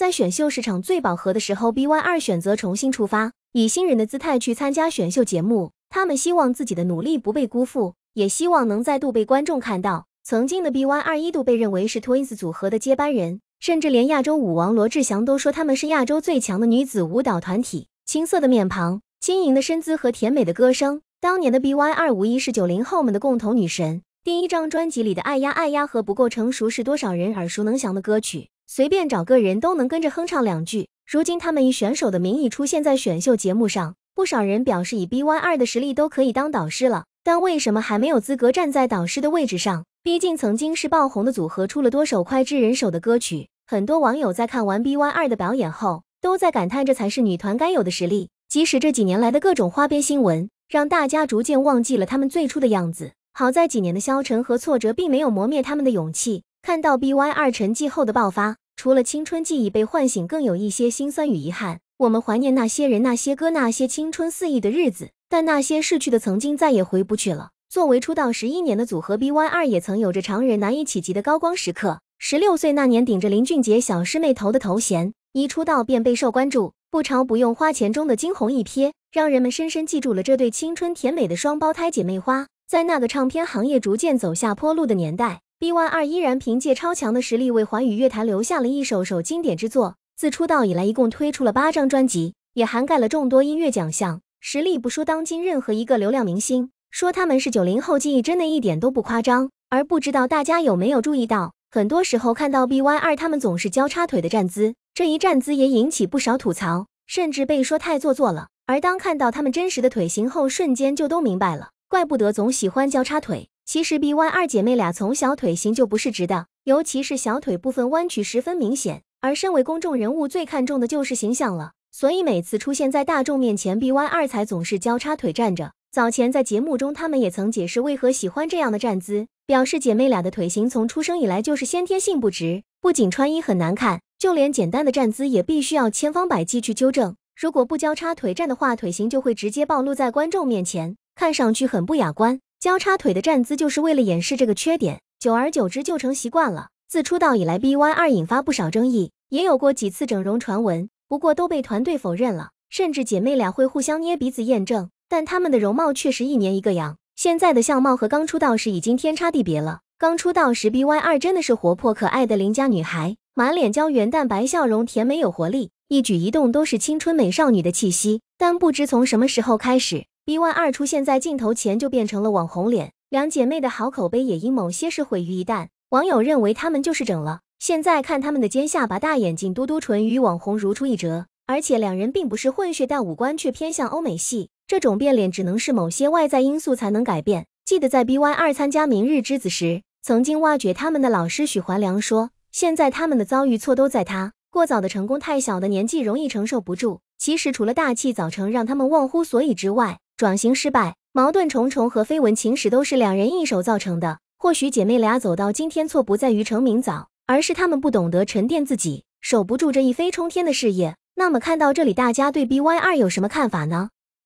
在选秀市场最饱和的时候，BY 二选择重新出发，以新人的姿态去参加选秀节目。他们希望自己的努力不被辜负，也希望能再度被观众看到。曾经的 BY 二一度被认为是 Twins 组合的接班人，甚至连亚洲舞王罗志祥都说他们是亚洲最强的女子舞蹈团体。青涩的面庞、轻盈的身姿和甜美的歌声，当年的 BY 二无疑是九零后们的共同女神。第一张专辑里的《爱呀爱呀》和《不够成熟》是多少人耳熟能详的歌曲。随便找个人都能跟着哼唱两句。如今他们以选手的名义出现在选秀节目上，不少人表示以 BY 二的实力都可以当导师了。但为什么还没有资格站在导师的位置上？毕竟曾经是爆红的组合，出了多首脍炙人口的歌曲。很多网友在看完 BY 二的表演后，都在感叹这才是女团该有的实力。即使这几年来的各种花边新闻，让大家逐渐忘记了他们最初的样子。好在几年的消沉和挫折并没有磨灭他们的勇气。看到 BY 二沉寂后的爆发。除了青春记忆被唤醒，更有一些心酸与遗憾。我们怀念那些人、那些歌、那些青春肆意的日子，但那些逝去的曾经再也回不去了。作为出道十一年的组合 B Y 二，也曾有着常人难以企及的高光时刻。十六岁那年，顶着林俊杰小师妹头的头衔，一出道便备受关注。不潮不用花钱中的惊鸿一瞥，让人们深深记住了这对青春甜美的双胞胎姐妹花。在那个唱片行业逐渐走下坡路的年代。B Y 二依然凭借超强的实力为华语乐坛留下了一首首经典之作。自出道以来，一共推出了八张专辑，也涵盖了众多音乐奖项。实力不说，当今任何一个流量明星说他们是九零后记忆，真的一点都不夸张。而不知道大家有没有注意到，很多时候看到 B Y 二，他们总是交叉腿的站姿，这一站姿也引起不少吐槽，甚至被说太做作了。而当看到他们真实的腿型后，瞬间就都明白了，怪不得总喜欢交叉腿。其实，B Y 二姐妹俩从小腿型就不是直的，尤其是小腿部分弯曲十分明显。而身为公众人物，最看重的就是形象了，所以每次出现在大众面前，B Y 二才总是交叉腿站着。早前在节目中，他们也曾解释为何喜欢这样的站姿，表示姐妹俩的腿型从出生以来就是先天性不直，不仅穿衣很难看，就连简单的站姿也必须要千方百计去纠正。如果不交叉腿站的话，腿型就会直接暴露在观众面前，看上去很不雅观。交叉腿的站姿就是为了掩饰这个缺点，久而久之就成习惯了。自出道以来，BY 二引发不少争议，也有过几次整容传闻，不过都被团队否认了。甚至姐妹俩会互相捏鼻子验证，但她们的容貌确实一年一个样。现在的相貌和刚出道时已经天差地别了。刚出道时，BY 二真的是活泼可爱的邻家女孩，满脸胶原蛋白，笑容甜美有活力，一举一动都是青春美少女的气息。但不知从什么时候开始，B Y 二出现在镜头前就变成了网红脸，两姐妹的好口碑也因某些事毁于一旦。网友认为她们就是整了，现在看她们的尖下巴、大眼睛、嘟嘟唇与网红如出一辙，而且两人并不是混血，但五官却偏向欧美系。这种变脸只能是某些外在因素才能改变。记得在 B Y 二参加《明日之子》时，曾经挖掘他们的老师许怀良说，现在他们的遭遇错都在他过早的成功，太小的年纪容易承受不住。其实除了大气早成让他们忘乎所以之外，转型失败，矛盾重重和绯闻情史都是两人一手造成的。或许姐妹俩走到今天，错不在于成名早，而是她们不懂得沉淀自己，守不住这一飞冲天的事业。那么，看到这里，大家对 BY 二有什么看法呢？